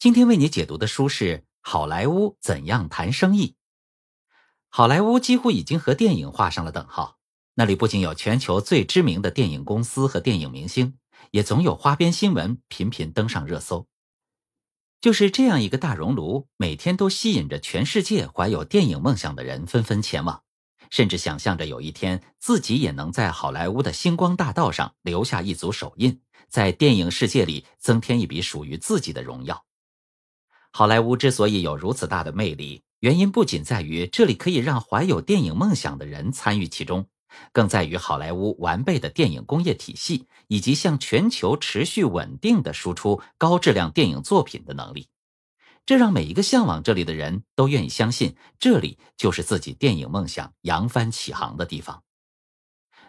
今天为你解读的书是《好莱坞怎样谈生意》。好莱坞几乎已经和电影画上了等号，那里不仅有全球最知名的电影公司和电影明星，也总有花边新闻频频登上热搜。就是这样一个大熔炉，每天都吸引着全世界怀有电影梦想的人纷纷前往，甚至想象着有一天自己也能在好莱坞的星光大道上留下一组手印，在电影世界里增添一笔属于自己的荣耀。好莱坞之所以有如此大的魅力，原因不仅在于这里可以让怀有电影梦想的人参与其中，更在于好莱坞完备的电影工业体系以及向全球持续稳定的输出高质量电影作品的能力。这让每一个向往这里的人都愿意相信，这里就是自己电影梦想扬帆起航的地方。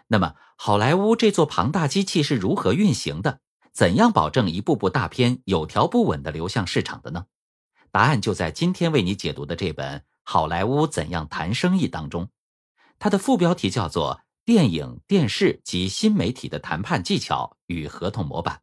那么，好莱坞这座庞大机器是如何运行的？怎样保证一部部大片有条不紊的流向市场的呢？答案就在今天为你解读的这本《好莱坞怎样谈生意》当中，它的副标题叫做《电影、电视及新媒体的谈判技巧与合同模板》。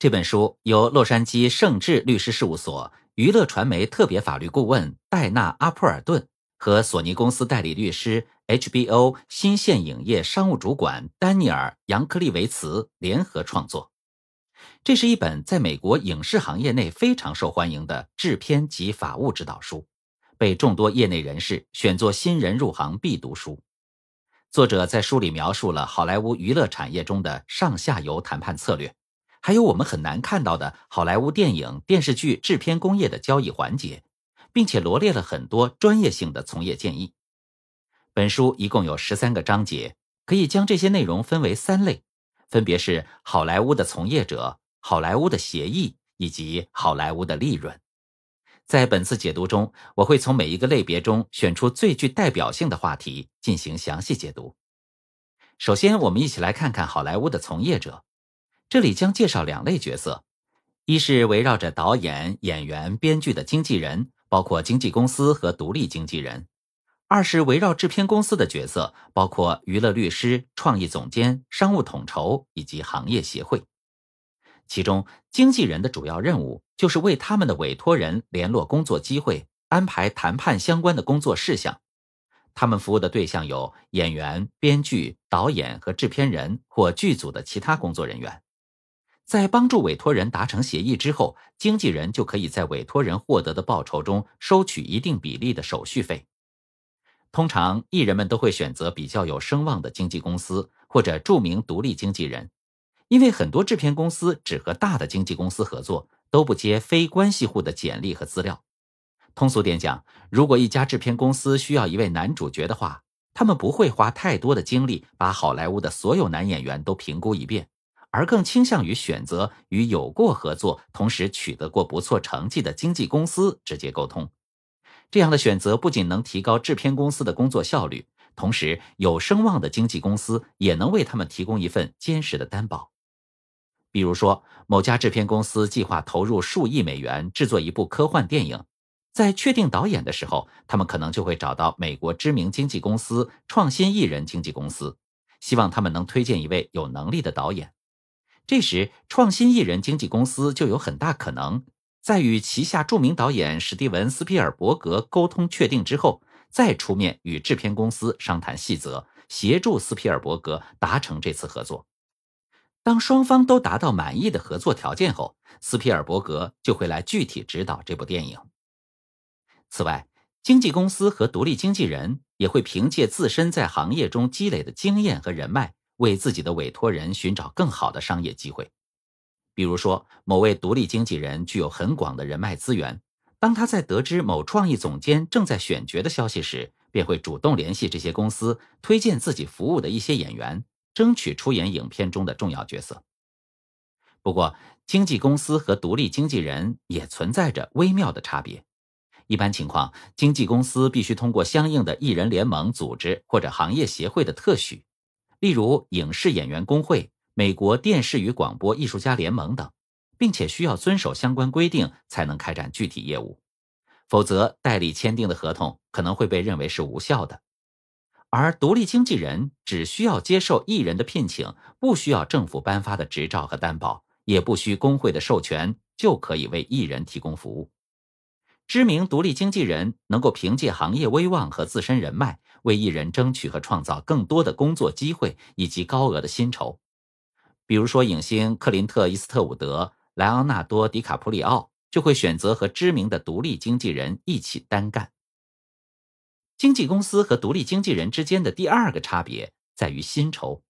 这本书由洛杉矶圣智律师事务所娱乐传媒特别法律顾问戴纳·阿普尔顿和索尼公司代理律师、HBO 新线影业商务主管丹尼尔·杨克利维茨联合创作。这是一本在美国影视行业内非常受欢迎的制片及法务指导书，被众多业内人士选作新人入行必读书。作者在书里描述了好莱坞娱乐产业中的上下游谈判策略，还有我们很难看到的好莱坞电影电视剧制片工业的交易环节，并且罗列了很多专业性的从业建议。本书一共有十三个章节，可以将这些内容分为三类。分别是好莱坞的从业者、好莱坞的协议以及好莱坞的利润。在本次解读中，我会从每一个类别中选出最具代表性的话题进行详细解读。首先，我们一起来看看好莱坞的从业者。这里将介绍两类角色：一是围绕着导演、演员、编剧的经纪人，包括经纪公司和独立经纪人。二是围绕制片公司的角色，包括娱乐律师、创意总监、商务统筹以及行业协会。其中，经纪人的主要任务就是为他们的委托人联络工作机会，安排谈判相关的工作事项。他们服务的对象有演员、编剧、导演和制片人或剧组的其他工作人员。在帮助委托人达成协议之后，经纪人就可以在委托人获得的报酬中收取一定比例的手续费。通常艺人们都会选择比较有声望的经纪公司或者著名独立经纪人，因为很多制片公司只和大的经纪公司合作，都不接非关系户的简历和资料。通俗点讲，如果一家制片公司需要一位男主角的话，他们不会花太多的精力把好莱坞的所有男演员都评估一遍，而更倾向于选择与有过合作、同时取得过不错成绩的经纪公司直接沟通。这样的选择不仅能提高制片公司的工作效率，同时有声望的经纪公司也能为他们提供一份坚实的担保。比如说，某家制片公司计划投入数亿美元制作一部科幻电影，在确定导演的时候，他们可能就会找到美国知名经纪公司创新艺人经纪公司，希望他们能推荐一位有能力的导演。这时，创新艺人经纪公司就有很大可能。在与旗下著名导演史蒂文·斯皮尔伯格沟通确定之后，再出面与制片公司商谈细则，协助斯皮尔伯格达成这次合作。当双方都达到满意的合作条件后，斯皮尔伯格就会来具体指导这部电影。此外，经纪公司和独立经纪人也会凭借自身在行业中积累的经验和人脉，为自己的委托人寻找更好的商业机会。比如说，某位独立经纪人具有很广的人脉资源。当他在得知某创意总监正在选角的消息时，便会主动联系这些公司，推荐自己服务的一些演员，争取出演影片中的重要角色。不过，经纪公司和独立经纪人也存在着微妙的差别。一般情况，经纪公司必须通过相应的艺人联盟组织或者行业协会的特许，例如影视演员工会。美国电视与广播艺术家联盟等，并且需要遵守相关规定才能开展具体业务，否则代理签订的合同可能会被认为是无效的。而独立经纪人只需要接受艺人的聘请，不需要政府颁发的执照和担保，也不需工会的授权，就可以为艺人提供服务。知名独立经纪人能够凭借行业威望和自身人脉，为艺人争取和创造更多的工作机会以及高额的薪酬。比如说，影星克林特·伊斯特伍德、莱昂纳多·迪卡普里奥就会选择和知名的独立经纪人一起单干。经纪公司和独立经纪人之间的第二个差别在于薪酬。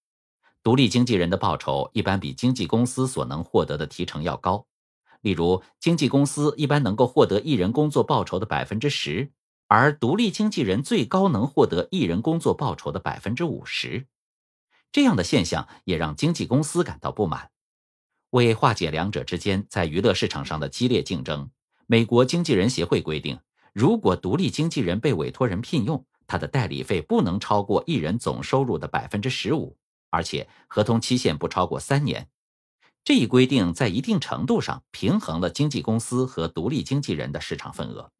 独立经纪人的报酬一般比经纪公司所能获得的提成要高。例如，经纪公司一般能够获得艺人工作报酬的百分之十，而独立经纪人最高能获得艺人工作报酬的百分之五十。这样的现象也让经纪公司感到不满。为化解两者之间在娱乐市场上的激烈竞争，美国经纪人协会规定，如果独立经纪人被委托人聘用，他的代理费不能超过艺人总收入的百分之十五，而且合同期限不超过三年。这一规定在一定程度上平衡了经纪公司和独立经纪人的市场份额。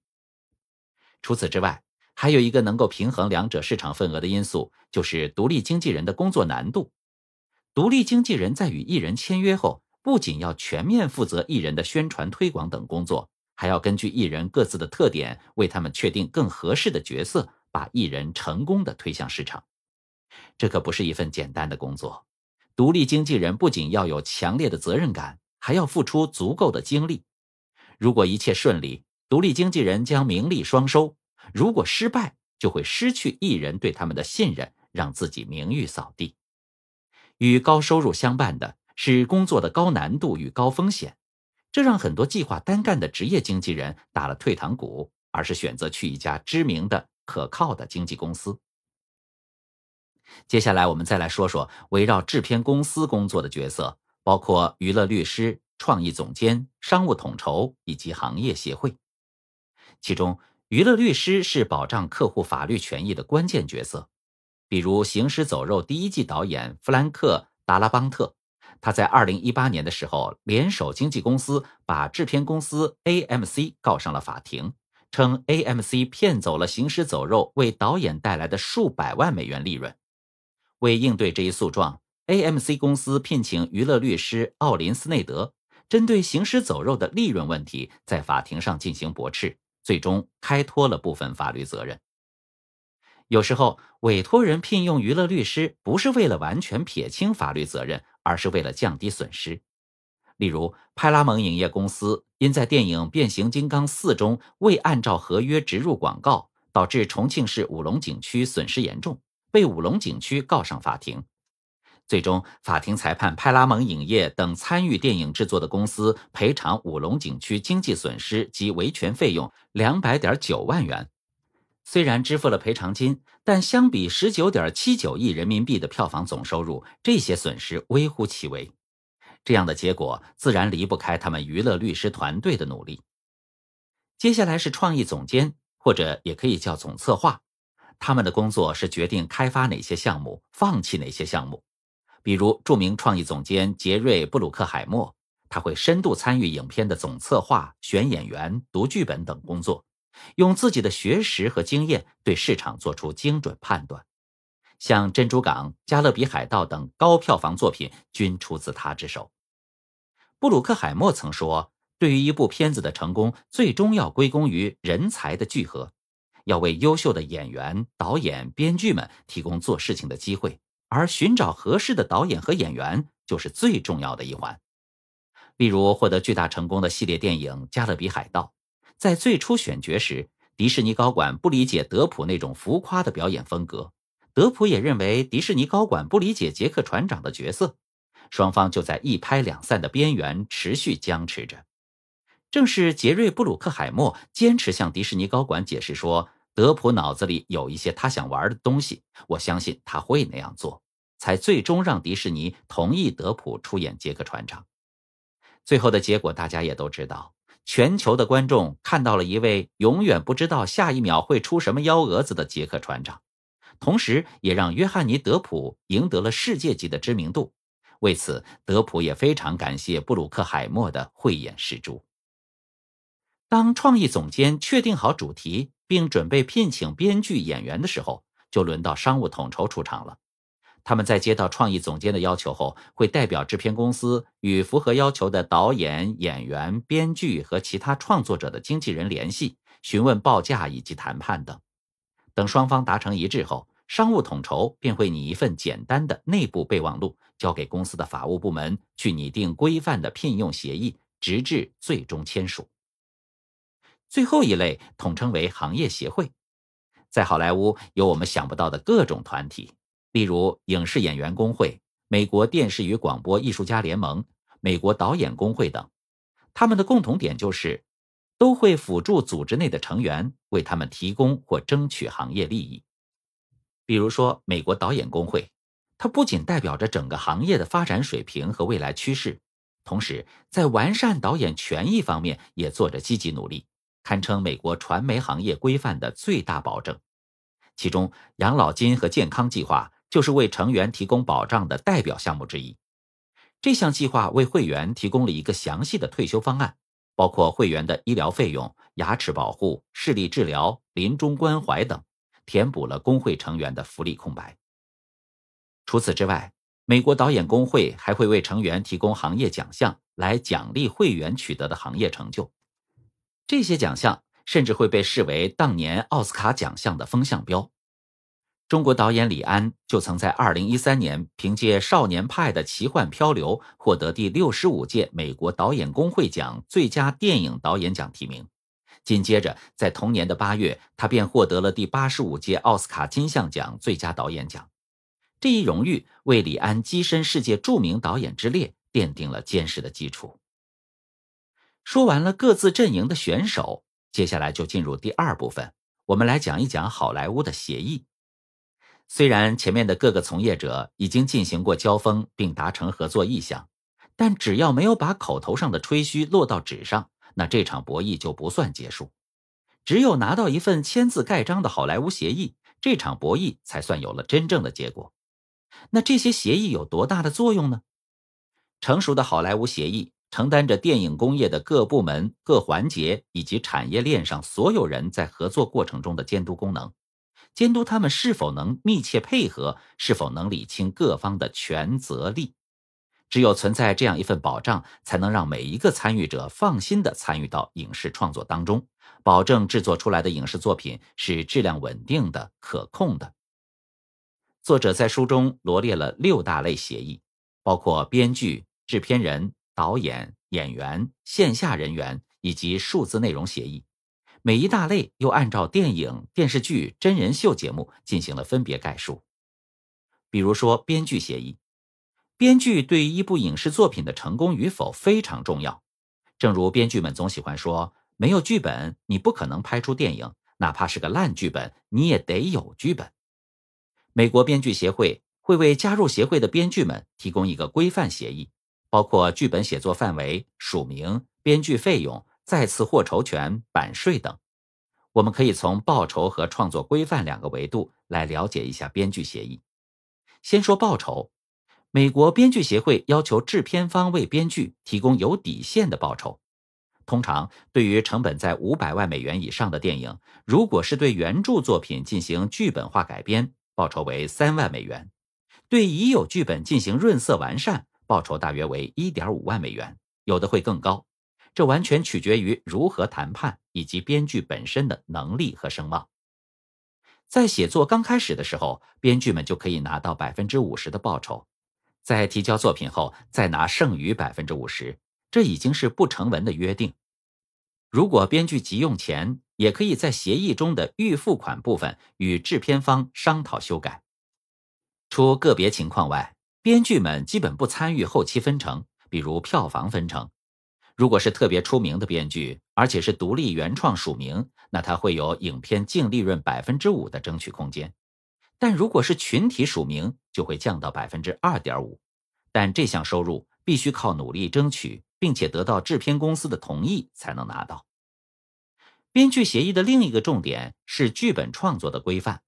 除此之外，还有一个能够平衡两者市场份额的因素，就是独立经纪人的工作难度。独立经纪人在与艺人签约后，不仅要全面负责艺人的宣传推广等工作，还要根据艺人各自的特点，为他们确定更合适的角色，把艺人成功的推向市场。这可不是一份简单的工作。独立经纪人不仅要有强烈的责任感，还要付出足够的精力。如果一切顺利，独立经纪人将名利双收。如果失败，就会失去艺人对他们的信任，让自己名誉扫地。与高收入相伴的是工作的高难度与高风险，这让很多计划单干的职业经纪人打了退堂鼓，而是选择去一家知名的、可靠的经纪公司。接下来，我们再来说说围绕制片公司工作的角色，包括娱乐律师、创意总监、商务统筹以及行业协会，其中。娱乐律师是保障客户法律权益的关键角色，比如《行尸走肉》第一季导演弗兰克·达拉邦特，他在二零一八年的时候联手经纪公司，把制片公司 AMC 告上了法庭，称 AMC 骗走了《行尸走肉》为导演带来的数百万美元利润。为应对这一诉状，AMC 公司聘请娱乐律师奥林·斯内德，针对《行尸走肉》的利润问题，在法庭上进行驳斥。最终开脱了部分法律责任。有时候，委托人聘用娱乐律师不是为了完全撇清法律责任，而是为了降低损失。例如，派拉蒙影业公司因在电影《变形金刚四》中未按照合约植入广告，导致重庆市武隆景区损失严重，被武隆景区告上法庭。最终，法庭裁判派拉蒙影业等参与电影制作的公司赔偿五龙景区经济损失及维权费用两百点九万元。虽然支付了赔偿金，但相比十九点七九亿人民币的票房总收入，这些损失微乎其微。这样的结果自然离不开他们娱乐律师团队的努力。接下来是创意总监，或者也可以叫总策划，他们的工作是决定开发哪些项目，放弃哪些项目。比如著名创意总监杰瑞·布鲁克海默，他会深度参与影片的总策划、选演员、读剧本等工作，用自己的学识和经验对市场做出精准判断。像《珍珠港》《加勒比海盗》等高票房作品均出自他之手。布鲁克海默曾说：“对于一部片子的成功，最终要归功于人才的聚合，要为优秀的演员、导演、编剧们提供做事情的机会。”而寻找合适的导演和演员，就是最重要的一环。例如，获得巨大成功的系列电影《加勒比海盗》，在最初选角时，迪士尼高管不理解德普那种浮夸的表演风格，德普也认为迪士尼高管不理解杰克船长的角色，双方就在一拍两散的边缘持续僵持着。正是杰瑞·布鲁克海默坚持向迪士尼高管解释说。德普脑子里有一些他想玩的东西，我相信他会那样做，才最终让迪士尼同意德普出演杰克船长。最后的结果大家也都知道，全球的观众看到了一位永远不知道下一秒会出什么幺蛾子的杰克船长，同时也让约翰尼·德普赢得了世界级的知名度。为此，德普也非常感谢布鲁克海默的慧眼识珠。当创意总监确定好主题。并准备聘请编剧、演员的时候，就轮到商务统筹出场了。他们在接到创意总监的要求后，会代表制片公司与符合要求的导演、演员、编剧和其他创作者的经纪人联系，询问报价以及谈判等。等双方达成一致后，商务统筹便会拟一份简单的内部备忘录，交给公司的法务部门去拟定规范的聘用协议，直至最终签署。最后一类统称为行业协会，在好莱坞有我们想不到的各种团体，例如影视演员工会、美国电视与广播艺术家联盟、美国导演工会等。他们的共同点就是，都会辅助组织内的成员为他们提供或争取行业利益。比如说，美国导演工会，它不仅代表着整个行业的发展水平和未来趋势，同时在完善导演权益方面也做着积极努力。堪称美国传媒行业规范的最大保证。其中，养老金和健康计划就是为成员提供保障的代表项目之一。这项计划为会员提供了一个详细的退休方案，包括会员的医疗费用、牙齿保护、视力治疗、临终关怀等，填补了工会成员的福利空白。除此之外，美国导演工会还会为成员提供行业奖项，来奖励会员取得的行业成就。这些奖项甚至会被视为当年奥斯卡奖项的风向标。中国导演李安就曾在2013年凭借《少年派的奇幻漂流》获得第65届美国导演工会奖最佳电影导演奖提名。紧接着，在同年的八月，他便获得了第85届奥斯卡金像奖最佳导演奖。这一荣誉为李安跻身世界著名导演之列奠定了坚实的基础。说完了各自阵营的选手，接下来就进入第二部分，我们来讲一讲好莱坞的协议。虽然前面的各个从业者已经进行过交锋并达成合作意向，但只要没有把口头上的吹嘘落到纸上，那这场博弈就不算结束。只有拿到一份签字盖章的好莱坞协议，这场博弈才算有了真正的结果。那这些协议有多大的作用呢？成熟的好莱坞协议。承担着电影工业的各部门、各环节以及产业链上所有人在合作过程中的监督功能，监督他们是否能密切配合，是否能理清各方的权责利。只有存在这样一份保障，才能让每一个参与者放心地参与到影视创作当中，保证制作出来的影视作品是质量稳定的、可控的。作者在书中罗列了六大类协议，包括编剧、制片人。导演、演员、线下人员以及数字内容协议，每一大类又按照电影、电视剧、真人秀节目进行了分别概述。比如说，编剧协议，编剧对于一部影视作品的成功与否非常重要。正如编剧们总喜欢说：“没有剧本，你不可能拍出电影；哪怕是个烂剧本，你也得有剧本。”美国编剧协会会为加入协会的编剧们提供一个规范协议。包括剧本写作范围、署名、编剧费用、再次获酬权、版税等。我们可以从报酬和创作规范两个维度来了解一下编剧协议。先说报酬，美国编剧协会要求制片方为编剧提供有底线的报酬。通常，对于成本在五百万美元以上的电影，如果是对原著作品进行剧本化改编，报酬为三万美元；对已有剧本进行润色完善。报酬大约为一点五万美元，有的会更高，这完全取决于如何谈判以及编剧本身的能力和声望。在写作刚开始的时候，编剧们就可以拿到百分之五十的报酬，在提交作品后再拿剩余百分之五十，这已经是不成文的约定。如果编剧急用钱，也可以在协议中的预付款部分与制片方商讨修改。除个别情况外。编剧们基本不参与后期分成，比如票房分成。如果是特别出名的编剧，而且是独立原创署名，那他会有影片净利润百分之五的争取空间。但如果是群体署名，就会降到百分之二点五。但这项收入必须靠努力争取，并且得到制片公司的同意才能拿到。编剧协议的另一个重点是剧本创作的规范。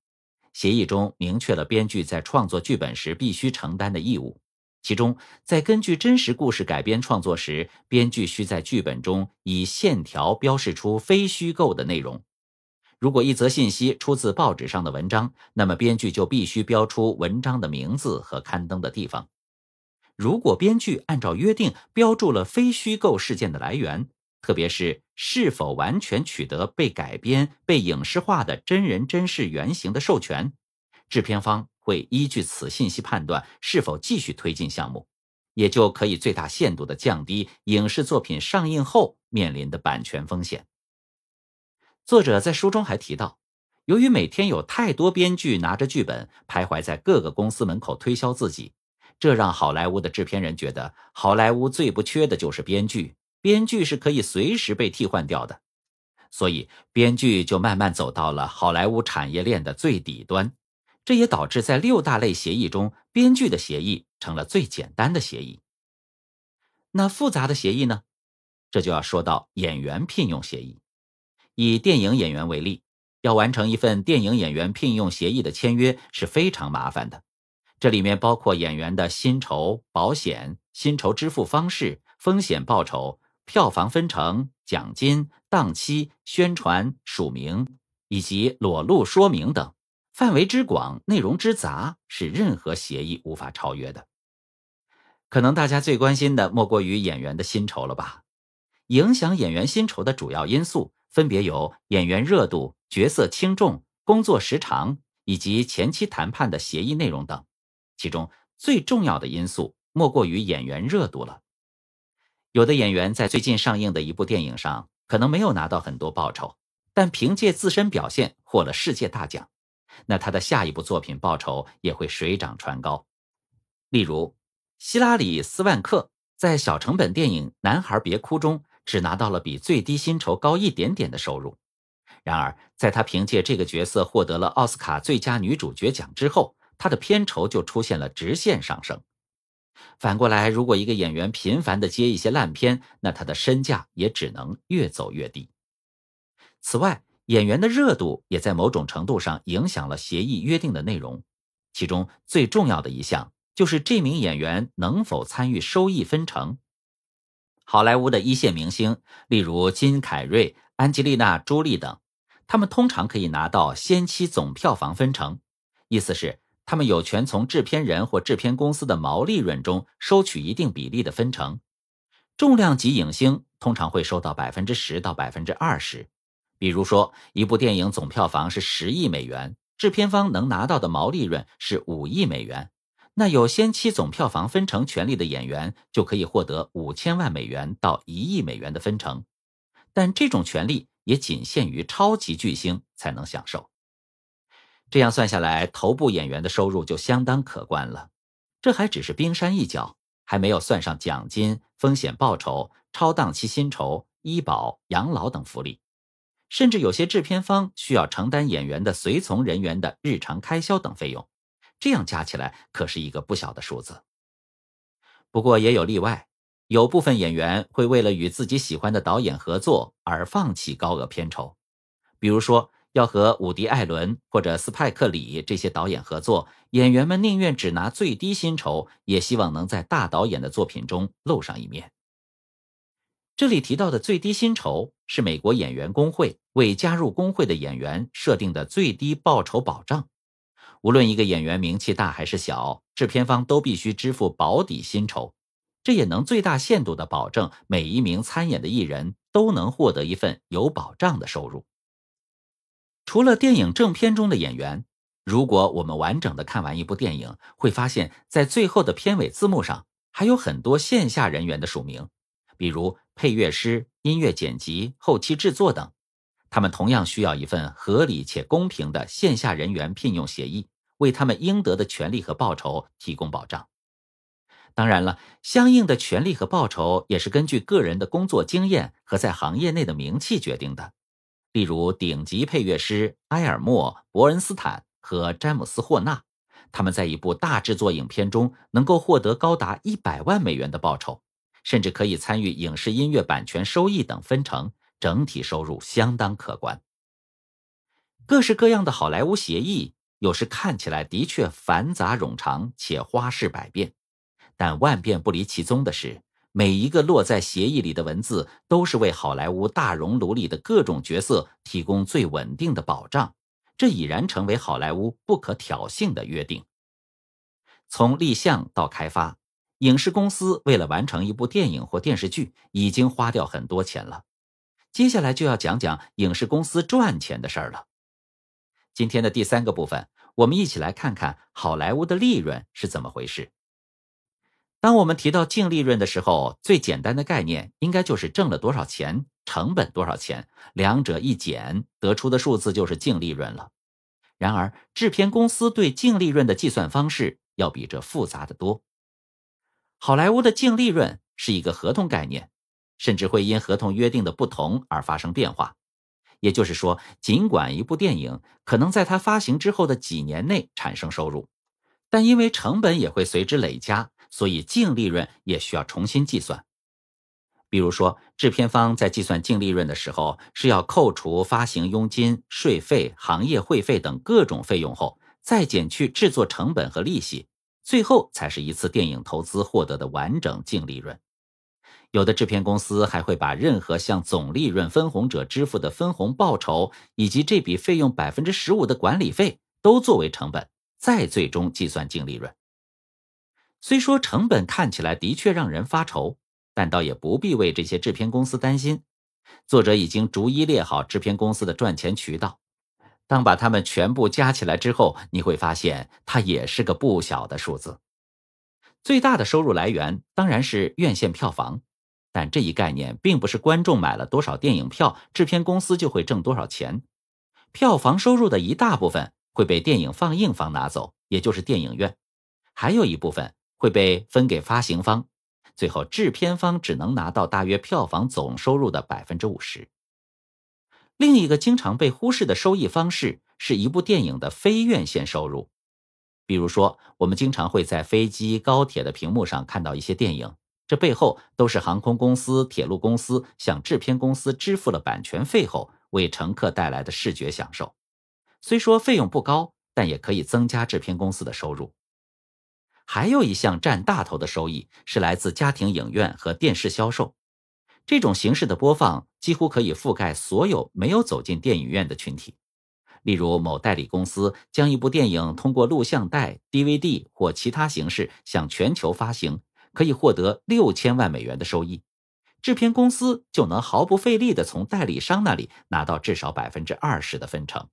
协议中明确了编剧在创作剧本时必须承担的义务，其中在根据真实故事改编创作时，编剧需在剧本中以线条标示出非虚构的内容。如果一则信息出自报纸上的文章，那么编剧就必须标出文章的名字和刊登的地方。如果编剧按照约定标注了非虚构事件的来源。特别是是否完全取得被改编、被影视化的真人真事原型的授权，制片方会依据此信息判断是否继续推进项目，也就可以最大限度的降低影视作品上映后面临的版权风险。作者在书中还提到，由于每天有太多编剧拿着剧本徘徊在各个公司门口推销自己，这让好莱坞的制片人觉得好莱坞最不缺的就是编剧。编剧是可以随时被替换掉的，所以编剧就慢慢走到了好莱坞产业链的最底端，这也导致在六大类协议中，编剧的协议成了最简单的协议。那复杂的协议呢？这就要说到演员聘用协议。以电影演员为例，要完成一份电影演员聘用协议的签约是非常麻烦的，这里面包括演员的薪酬、保险、薪酬支付方式、风险报酬。票房分成、奖金、档期、宣传、署名以及裸露说明等，范围之广、内容之杂，是任何协议无法超越的。可能大家最关心的莫过于演员的薪酬了吧？影响演员薪酬的主要因素分别有演员热度、角色轻重、工作时长以及前期谈判的协议内容等。其中最重要的因素莫过于演员热度了。有的演员在最近上映的一部电影上可能没有拿到很多报酬，但凭借自身表现获了世界大奖，那他的下一部作品报酬也会水涨船高。例如，希拉里·斯万克在小成本电影《男孩别哭》中只拿到了比最低薪酬高一点点的收入，然而在他凭借这个角色获得了奥斯卡最佳女主角奖之后，他的片酬就出现了直线上升。反过来，如果一个演员频繁的接一些烂片，那他的身价也只能越走越低。此外，演员的热度也在某种程度上影响了协议约定的内容，其中最重要的一项就是这名演员能否参与收益分成。好莱坞的一线明星，例如金凯瑞、安吉丽娜·朱莉等，他们通常可以拿到先期总票房分成，意思是。他们有权从制片人或制片公司的毛利润中收取一定比例的分成。重量级影星通常会收到百分之十到百分之二十。比如说，一部电影总票房是十亿美元，制片方能拿到的毛利润是五亿美元，那有先期总票房分成权利的演员就可以获得五千万美元到一亿美元的分成。但这种权利也仅限于超级巨星才能享受。这样算下来，头部演员的收入就相当可观了。这还只是冰山一角，还没有算上奖金、风险报酬、超档期薪酬、医保、养老等福利，甚至有些制片方需要承担演员的随从人员的日常开销等费用。这样加起来，可是一个不小的数字。不过也有例外，有部分演员会为了与自己喜欢的导演合作而放弃高额片酬，比如说。要和伍迪·艾伦或者斯派克·李这些导演合作，演员们宁愿只拿最低薪酬，也希望能在大导演的作品中露上一面。这里提到的最低薪酬是美国演员工会为加入工会的演员设定的最低报酬保障。无论一个演员名气大还是小，制片方都必须支付保底薪酬，这也能最大限度的保证每一名参演的艺人都能获得一份有保障的收入。除了电影正片中的演员，如果我们完整的看完一部电影，会发现，在最后的片尾字幕上，还有很多线下人员的署名，比如配乐师、音乐剪辑、后期制作等，他们同样需要一份合理且公平的线下人员聘用协议，为他们应得的权利和报酬提供保障。当然了，相应的权利和报酬也是根据个人的工作经验和在行业内的名气决定的。例如，顶级配乐师埃尔默·伯恩斯坦和詹姆斯·霍纳，他们在一部大制作影片中能够获得高达一百万美元的报酬，甚至可以参与影视音乐版权收益等分成，整体收入相当可观。各式各样的好莱坞协议，有时看起来的确繁杂冗长且花式百变，但万变不离其宗的是。每一个落在协议里的文字，都是为好莱坞大熔炉里的各种角色提供最稳定的保障。这已然成为好莱坞不可挑衅的约定。从立项到开发，影视公司为了完成一部电影或电视剧，已经花掉很多钱了。接下来就要讲讲影视公司赚钱的事儿了。今天的第三个部分，我们一起来看看好莱坞的利润是怎么回事。当我们提到净利润的时候，最简单的概念应该就是挣了多少钱，成本多少钱，两者一减得出的数字就是净利润了。然而，制片公司对净利润的计算方式要比这复杂的多。好莱坞的净利润是一个合同概念，甚至会因合同约定的不同而发生变化。也就是说，尽管一部电影可能在它发行之后的几年内产生收入，但因为成本也会随之累加。所以净利润也需要重新计算。比如说，制片方在计算净利润的时候，是要扣除发行佣金、税费、行业会费等各种费用后，再减去制作成本和利息，最后才是一次电影投资获得的完整净利润。有的制片公司还会把任何向总利润分红者支付的分红报酬，以及这笔费用百分之十五的管理费，都作为成本，再最终计算净利润。虽说成本看起来的确让人发愁，但倒也不必为这些制片公司担心。作者已经逐一列好制片公司的赚钱渠道，当把它们全部加起来之后，你会发现它也是个不小的数字。最大的收入来源当然是院线票房，但这一概念并不是观众买了多少电影票，制片公司就会挣多少钱。票房收入的一大部分会被电影放映方拿走，也就是电影院，还有一部分。会被分给发行方，最后制片方只能拿到大约票房总收入的百分之五十。另一个经常被忽视的收益方式，是一部电影的非院线收入。比如说，我们经常会在飞机、高铁的屏幕上看到一些电影，这背后都是航空公司、铁路公司向制片公司支付了版权费后，为乘客带来的视觉享受。虽说费用不高，但也可以增加制片公司的收入。还有一项占大头的收益是来自家庭影院和电视销售。这种形式的播放几乎可以覆盖所有没有走进电影院的群体。例如，某代理公司将一部电影通过录像带、DVD 或其他形式向全球发行，可以获得六千万美元的收益。制片公司就能毫不费力的从代理商那里拿到至少百分之二十的分成。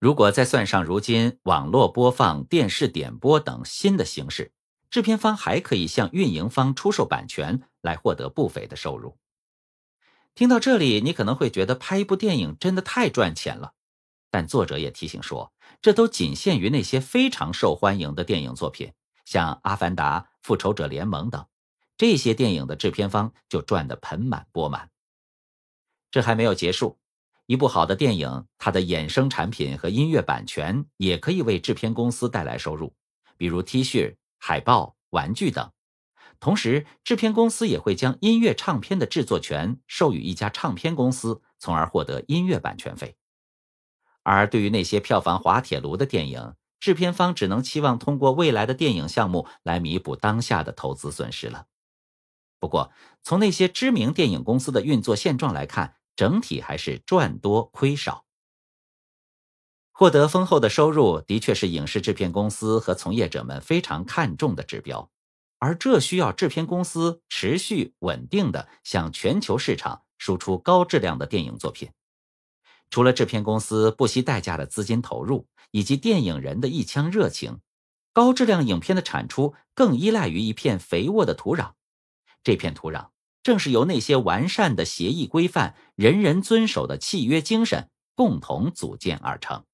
如果再算上如今网络播放、电视点播等新的形式，制片方还可以向运营方出售版权来获得不菲的收入。听到这里，你可能会觉得拍一部电影真的太赚钱了。但作者也提醒说，这都仅限于那些非常受欢迎的电影作品，像《阿凡达》《复仇者联盟》等，这些电影的制片方就赚得盆满钵满。这还没有结束。一部好的电影，它的衍生产品和音乐版权也可以为制片公司带来收入，比如 T 恤、海报、玩具等。同时，制片公司也会将音乐唱片的制作权授予一家唱片公司，从而获得音乐版权费。而对于那些票房滑铁卢的电影，制片方只能期望通过未来的电影项目来弥补当下的投资损失了。不过，从那些知名电影公司的运作现状来看，整体还是赚多亏少，获得丰厚的收入的确是影视制片公司和从业者们非常看重的指标，而这需要制片公司持续稳定的向全球市场输出高质量的电影作品。除了制片公司不惜代价的资金投入以及电影人的一腔热情，高质量影片的产出更依赖于一片肥沃的土壤，这片土壤。正是由那些完善的协议规范、人人遵守的契约精神共同组建而成。